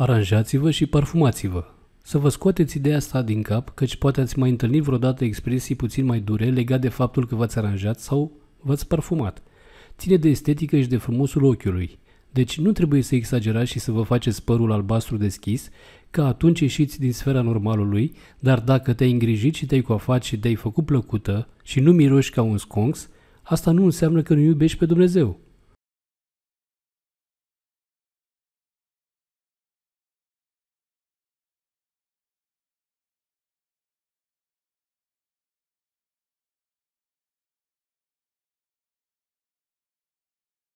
Aranjați-vă și parfumați-vă. Să vă scoateți ideea asta din cap, căci poate ați mai întâlnit vreodată expresii puțin mai dure legate de faptul că v-ați aranjat sau v-ați parfumat. Ține de estetică și de frumosul ochiului. Deci nu trebuie să exagerați și să vă faceți părul albastru deschis, ca atunci ieșiți din sfera normalului, dar dacă te-ai îngrijit și te-ai coafat și te-ai făcut plăcută și nu miroși ca un sconx, asta nu înseamnă că nu iubești pe Dumnezeu.